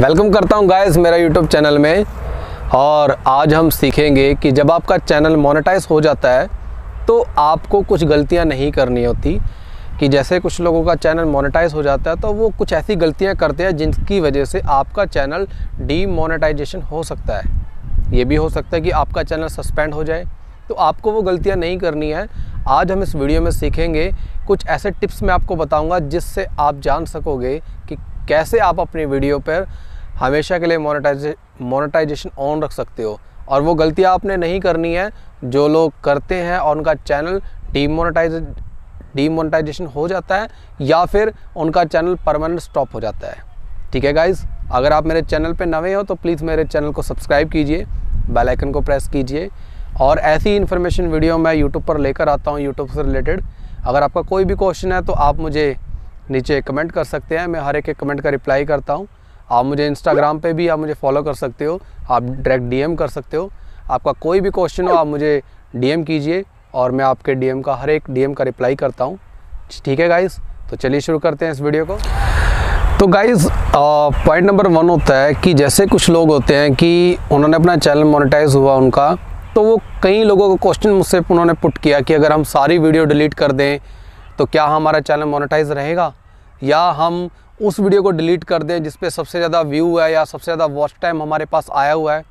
welcome करता हूं guys मेरा यूट्यूब चैनल में और आज हम सीखेंगे कि जब आपका चैनल मोनेटाइज हो जाता है तो आपको कुछ गलतियां नहीं करनी होती कि जैसे कुछ लोगों का चैनल मोनेटाइज हो जाता है तो वो कुछ ऐसी गलतियां करते हैं जिनकी वजह से आपका चैनल डीमोनेटाइजेशन हो सकता है ये भी हो सकता है कि आपका चैनल सस्पेंड हो जाए तो आपको वो गलतियाँ नहीं करनी है आज हम इस वीडियो में सीखेंगे कुछ ऐसे टिप्स मैं आपको बताऊंगा जिससे आप जान सकोगे कि कैसे आप अपनी वीडियो पर हमेशा के लिए मोनेटाइजे मोनेटाइजेशन ऑन रख सकते हो और वो गलती आपने नहीं करनी है जो लोग करते हैं और उनका चैनल डीमोनेटाइज डीमोनेटाइजेशन हो जाता है या फिर उनका चैनल परमानेंट स्टॉप हो जाता है ठीक है गाइज अगर आप मेरे चैनल पे नवे हो तो प्लीज़ मेरे चैनल को सब्सक्राइब कीजिए बेल आइकन को प्रेस कीजिए और ऐसी इन्फॉर्मेशन वीडियो मैं यूट्यूब पर लेकर आता हूँ यूट्यूब से रिलेटेड अगर आपका कोई भी क्वेश्चन है तो आप मुझे नीचे कमेंट कर सकते हैं मैं हर एक एक कमेंट का रिप्लाई करता हूँ आप मुझे इंस्टाग्राम पे भी आप मुझे फॉलो कर सकते हो आप डायरेक्ट डीएम कर सकते हो आपका कोई भी क्वेश्चन हो आप मुझे डीएम कीजिए और मैं आपके डीएम का हर एक डीएम का रिप्लाई करता हूँ ठीक है गाइस तो चलिए शुरू करते हैं इस वीडियो को तो गाइज पॉइंट नंबर वन होता है कि जैसे कुछ लोग होते हैं कि उन्होंने अपना चैनल मोनेटाइज हुआ उनका तो वो कई लोगों का क्वेश्चन मुझसे उन्होंने पुट किया कि अगर हम सारी वीडियो डिलीट कर दें तो क्या हमारा चैनल मोनेटाइज रहेगा या हम उस वीडियो को डिलीट कर दें जिस सबसे ज़्यादा व्यू है या सबसे ज़्यादा वॉच टाइम हमारे पास आया हुआ है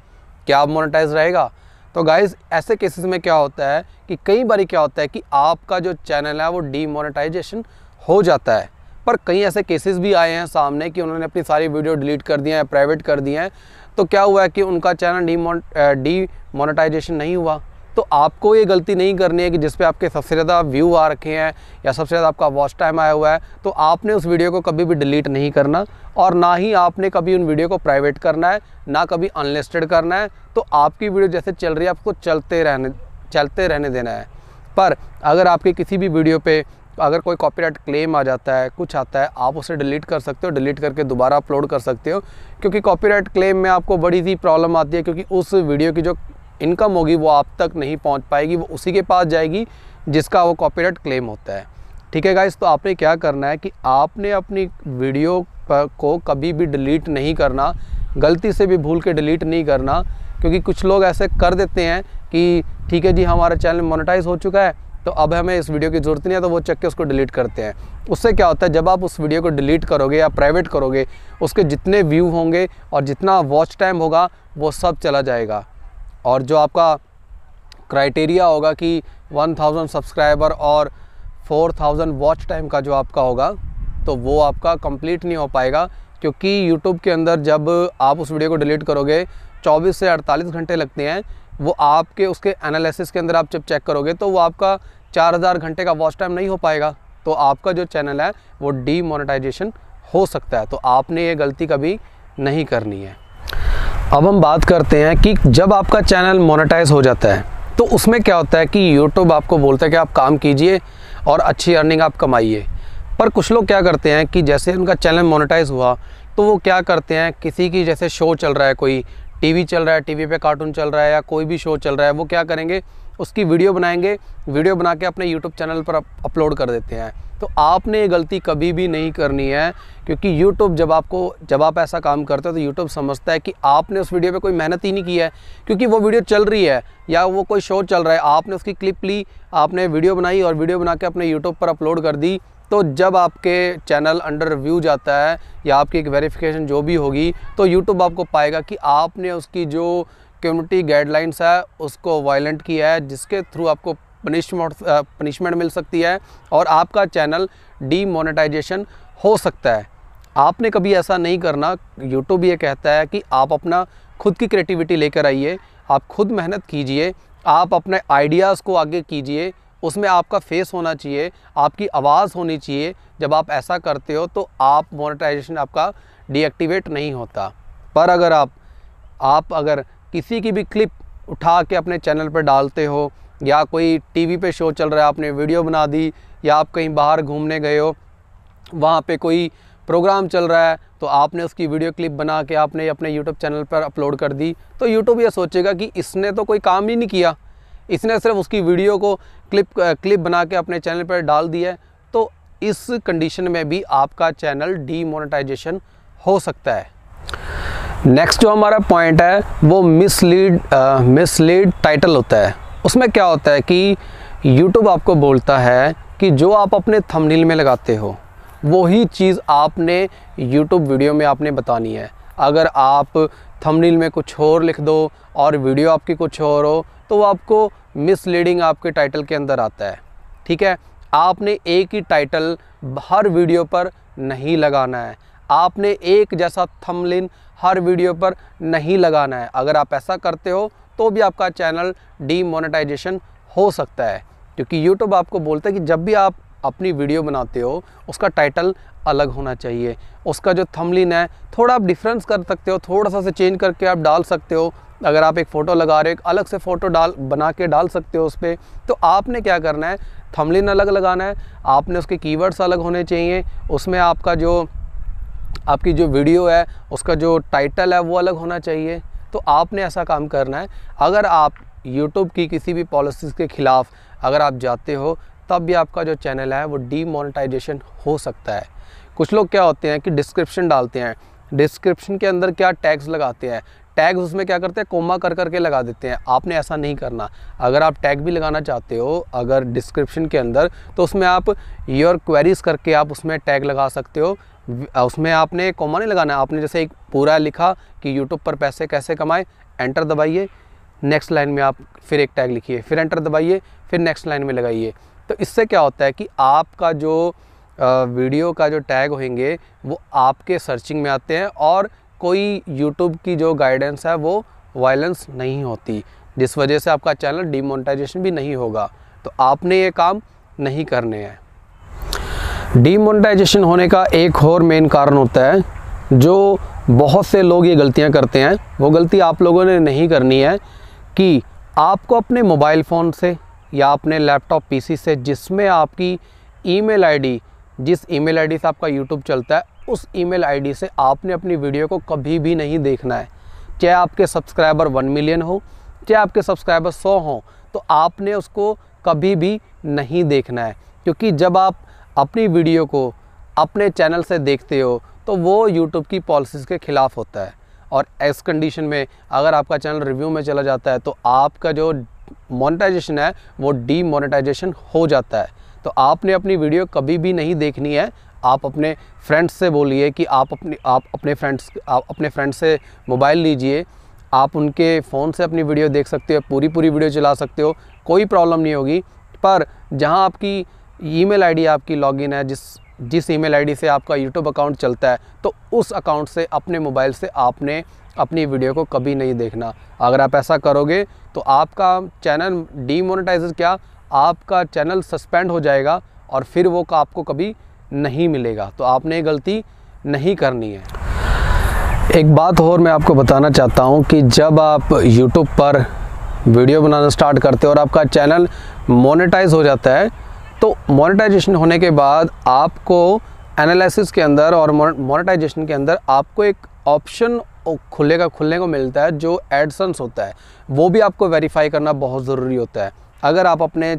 क्या मोनेटाइज रहेगा तो गाइज़ ऐसे केसेस में क्या होता है कि कई बार क्या होता है कि आपका जो चैनल है वो डीमोनेटाइजेशन हो जाता है पर कई ऐसे केसेस भी आए हैं सामने कि उन्होंने अपनी सारी वीडियो डिलीट कर दी है प्राइवेट कर दिए हैं तो क्या हुआ है कि उनका चैनल डी डीमोनेटाइजेशन नहीं हुआ तो आपको ये गलती नहीं करनी है कि जिस पे आपके सबसे ज़्यादा व्यू आ रखे हैं या सबसे ज़्यादा आपका वॉच टाइम आया हुआ है तो आपने उस वीडियो को कभी भी डिलीट नहीं करना और ना ही आपने कभी उन वीडियो को प्राइवेट करना है ना कभी अनलिस्टेड करना है तो आपकी वीडियो जैसे चल रही है आपको चलते रहने चलते रहने देना है पर अगर आपके किसी भी वीडियो पर अगर कोई कॉपीराइट क्लेम आ जाता है कुछ आता है आप उसे डिलीट कर सकते हो डिलीट करके दोबारा अपलोड कर सकते हो क्योंकि कॉपीराइट क्लेम में आपको बड़ी सी प्रॉब्लम आती है क्योंकि उस वीडियो की जो इनकम होगी वो आप तक नहीं पहुंच पाएगी वो उसी के पास जाएगी जिसका वो कॉपीराइट क्लेम होता है ठीक है गाइस तो आपने क्या करना है कि आपने अपनी वीडियो पर को कभी भी डिलीट नहीं करना गलती से भी भूल के डिलीट नहीं करना क्योंकि कुछ लोग ऐसे कर देते हैं कि ठीक है जी हमारा चैनल मोनेटाइज हो चुका है तो अब हमें इस वीडियो की ज़रूरत नहीं है तो वो चेक के उसको डिलीट करते हैं उससे क्या होता है जब आप उस वीडियो को डिलीट करोगे या प्राइवेट करोगे उसके जितने व्यू होंगे और जितना वॉच टाइम होगा वो सब चला जाएगा और जो आपका क्राइटेरिया होगा कि 1000 सब्सक्राइबर और 4000 वॉच टाइम का जो आपका होगा तो वो आपका कंप्लीट नहीं हो पाएगा क्योंकि यूट्यूब के अंदर जब आप उस वीडियो को डिलीट करोगे 24 से 48 घंटे लगते हैं वो आपके उसके एनालिसिस के अंदर आप जब चेक करोगे तो वो आपका 4000 घंटे का वॉच टाइम नहीं हो पाएगा तो आपका जो चैनल है वो डीमोनेटाइजेशन हो सकता है तो आपने ये गलती कभी नहीं करनी है अब हम बात करते हैं कि जब आपका चैनल मोनेटाइज हो जाता है तो उसमें क्या होता है कि यूट्यूब आपको बोलता है कि आप काम कीजिए और अच्छी अर्निंग आप कमाइए पर कुछ लोग क्या करते हैं कि जैसे उनका चैनल मोनेटाइज हुआ तो वो क्या करते हैं किसी की जैसे शो चल रहा है कोई टीवी चल रहा है टीवी पे कार्टून चल रहा है या कोई भी शो चल रहा है वो क्या करेंगे उसकी वीडियो बनाएंगे वीडियो बना के अपने यूट्यूब चैनल पर अपलोड कर देते हैं तो आपने ये गलती कभी भी नहीं करनी है क्योंकि YouTube जब आपको जब आप ऐसा काम करते हो तो YouTube समझता है कि आपने उस वीडियो पे कोई मेहनत ही नहीं की है क्योंकि वो वीडियो चल रही है या वो कोई शो चल रहा है आपने उसकी क्लिप ली आपने वीडियो बनाई और वीडियो बना के अपने यूट्यूब पर अपलोड कर दी तो जब आपके चैनल अंडर रिव्यू जाता है या आपकी एक वेरिफिकेशन जो भी होगी तो यूट्यूब आपको पाएगा कि आपने उसकी जो कम्युनिटी गाइडलाइंस है उसको वायलेंट किया है जिसके थ्रू आपको पनिशमेंट पनिशमेंट uh, मिल सकती है और आपका चैनल डीमोनेटाइजेशन हो सकता है आपने कभी ऐसा नहीं करना यूट्यूब ये कहता है कि आप अपना खुद की क्रिएटिविटी लेकर आइए आप खुद मेहनत कीजिए आप अपने आइडियाज़ को आगे कीजिए उसमें आपका फेस होना चाहिए आपकी आवाज़ होनी चाहिए जब आप ऐसा करते हो तो आप मोनेटाइजेशन आपका डीएक्टिवेट नहीं होता पर अगर आप आप अगर किसी की भी क्लिप उठा के अपने चैनल पर डालते हो या कोई टीवी पे शो चल रहा है आपने वीडियो बना दी या आप कहीं बाहर घूमने गए हो वहाँ पे कोई प्रोग्राम चल रहा है तो आपने उसकी वीडियो क्लिप बना के आपने अपने यूट्यूब चैनल पर अपलोड कर दी तो यूट्यूब ये सोचेगा कि इसने तो कोई काम ही नहीं किया इसने सिर्फ उसकी वीडियो को क्लिप क्लिप बना के अपने चैनल पर डाल दिया है तो इस कंडीशन में भी आपका चैनल डीमोनेटाइजेशन हो सकता है नेक्स्ट जो हमारा पॉइंट है वो मिसलीड मिसलीड टाइटल होता है उसमें क्या होता है कि YouTube आपको बोलता है कि जो आप अपने थंबनेल में लगाते हो वही चीज़ आपने YouTube वीडियो में आपने बतानी है अगर आप थंबनेल में कुछ और लिख दो और वीडियो आपकी कुछ और हो तो आपको मिसलीडिंग आपके टाइटल के अंदर आता है ठीक है आपने एक ही टाइटल हर वीडियो पर नहीं लगाना है आपने एक जैसा थंबनेल हर वीडियो पर नहीं लगाना है अगर आप ऐसा करते हो तो भी आपका चैनल डीमोनेटाइजेशन हो सकता है क्योंकि यूट्यूब आपको बोलता है कि जब भी आप अपनी वीडियो बनाते हो उसका टाइटल अलग होना चाहिए उसका जो थमलिन है थोड़ा आप डिफरेंस कर सकते हो थोड़ा सा से चेंज करके आप डाल सकते हो अगर आप एक फ़ोटो लगा रहे हो एक अलग से फ़ोटो डाल बना के डाल सकते हो उस पर तो आपने क्या करना है थमलिन अलग लगाना है आपने उसके कीवर्ड्स अलग होने चाहिए उसमें आपका जो आपकी जो वीडियो है उसका जो टाइटल है वो अलग होना चाहिए तो आपने ऐसा काम करना है अगर आप यूट्यूब की किसी भी पॉलिसीज़ के ख़िलाफ़ अगर आप जाते हो तब भी आपका जो चैनल है वो डीमोनेटाइजेशन हो सकता है कुछ लोग क्या होते हैं कि डिस्क्रिप्शन डालते हैं डिस्क्रिप्शन के अंदर क्या टैग्स लगाते हैं टैग्स उसमें क्या करते हैं कोमा कर करके लगा देते हैं आपने ऐसा नहीं करना अगर आप टैग भी लगाना चाहते हो अगर डिस्क्रिप्शन के अंदर तो उसमें आप योर क्वेरीज़ करके आप उसमें टैग लगा सकते हो उसमें आपने कोमा नहीं लगाना आपने जैसे एक पूरा लिखा कि यूट्यूब पर पैसे कैसे कमाएं एंटर दबाइए नेक्स्ट लाइन में आप फिर एक टैग लिखिए फिर एंटर दबाइए फिर नेक्स्ट लाइन में लगाइए तो इससे क्या होता है कि आपका जो वीडियो का जो टैग होंगे वो आपके सर्चिंग में आते हैं और कोई यूट्यूब की जो गाइडेंस है वो वायलेंस नहीं होती जिस वजह से आपका चैनल डीमोनेटाइजेशन भी नहीं होगा तो आपने ये काम नहीं करने हैं डीमोनेटाइजेशन होने का एक और मेन कारण होता है जो बहुत से लोग ये गलतियाँ करते हैं वो गलती आप लोगों ने नहीं करनी है कि आपको अपने मोबाइल फ़ोन से या अपने लैपटॉप पीसी से जिसमें आपकी ईमेल आईडी जिस ईमेल आईडी से आपका यूट्यूब चलता है उस ईमेल आईडी से आपने अपनी वीडियो को कभी भी नहीं देखना है चाहे आपके सब्सक्राइबर वन मिलियन हो चाहे आपके सब्सक्राइबर सौ हों तो आपने उसको कभी भी नहीं देखना है क्योंकि जब आप अपनी वीडियो को अपने चैनल से देखते हो तो वो यूट्यूब की पॉलिसीज़ के ख़िलाफ़ होता है और इस कंडीशन में अगर आपका चैनल रिव्यू में चला जाता है तो आपका जो मोनेटाइजेशन है वो डीमोनेटाइजेशन हो जाता है तो आपने अपनी वीडियो कभी भी नहीं देखनी है आप अपने फ्रेंड्स से बोलिए कि आप अपने आप अपने फ्रेंड्स आप अपने फ्रेंड्स से मोबाइल लीजिए आप उनके फ़ोन से अपनी वीडियो देख सकते हो पूरी पूरी वीडियो चला सकते हो कोई प्रॉब्लम नहीं होगी पर जहां आपकी ईमेल आईडी आपकी लॉगिन है जिस जिस ईमेल आईडी से आपका यूट्यूब अकाउंट चलता है तो उस अकाउंट से अपने मोबाइल से आपने अपनी वीडियो को कभी नहीं देखना अगर आप ऐसा करोगे तो आपका चैनल डीमोनेटाइज क्या आपका चैनल सस्पेंड हो जाएगा और फिर वो आपको कभी नहीं मिलेगा तो आपने ये गलती नहीं करनी है एक बात और मैं आपको बताना चाहता हूँ कि जब आप YouTube पर वीडियो बनाना स्टार्ट करते हो और आपका चैनल मोनेटाइज हो जाता है तो मोनेटाइजेशन होने के बाद आपको एनालिसिस के अंदर और मोनेटाइजेशन के अंदर आपको एक ऑप्शन खुले का खुलने को मिलता है जो एडसन्स होता है वो भी आपको वेरीफाई करना बहुत ज़रूरी होता है अगर आप अपने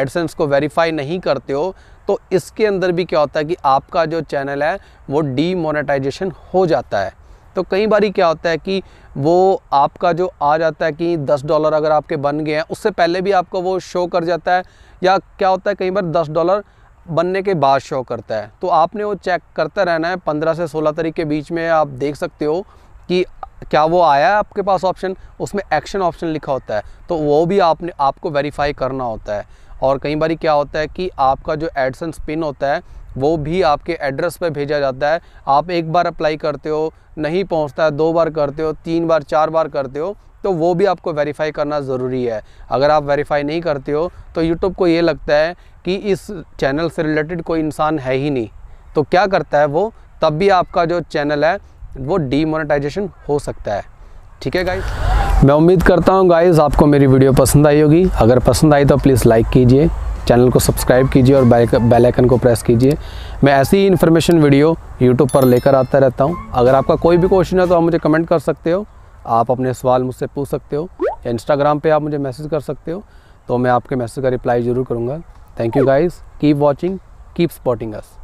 एडसेंस को वेरीफाई नहीं करते हो तो इसके अंदर भी क्या होता है कि आपका जो चैनल है वो डीमोनेटाइजेशन हो जाता है तो कई बार क्या होता है कि वो आपका जो आ जाता है कि दस डॉलर अगर आपके बन गए हैं उससे पहले भी आपको वो शो कर जाता है या क्या होता है कई बार दस डॉलर बनने के बाद शो करता है तो आपने वो चेक करता रहना है पंद्रह से सोलह तारीख के बीच में आप देख सकते हो कि क्या वो आया है आपके पास ऑप्शन उसमें एक्शन ऑप्शन लिखा होता है तो वो भी आपने आपको वेरीफाई करना होता है और कई बार क्या होता है कि आपका जो एडसन स्पिन होता है वो भी आपके एड्रेस पे भेजा जाता है आप एक बार अप्लाई करते हो नहीं पहुंचता है दो बार करते हो तीन बार चार बार करते हो तो वो भी आपको वेरीफाई करना ज़रूरी है अगर आप वेरीफाई नहीं करते हो तो यूट्यूब को ये लगता है कि इस चैनल से रिलेटेड कोई इंसान है ही नहीं तो क्या करता है वो तब भी आपका जो चैनल है वो डीमोनेटाइजेशन हो सकता है ठीक है गाइज मैं उम्मीद करता हूँ गाइज़ आपको मेरी वीडियो पसंद आई होगी अगर पसंद आई तो प्लीज़ लाइक कीजिए चैनल को सब्सक्राइब कीजिए और बेल आइकन को प्रेस कीजिए मैं ऐसी ही इन्फॉर्मेशन वीडियो यूट्यूब पर लेकर आता रहता हूँ अगर आपका कोई भी क्वेश्चन है तो आप मुझे कमेंट कर सकते हो आप अपने सवाल मुझसे पूछ सकते हो या इंस्टाग्राम पर आप मुझे मैसेज कर सकते हो तो मैं आपके मैसेज का रिप्लाई ज़रूर करूँगा thank you guys keep watching keep spotting us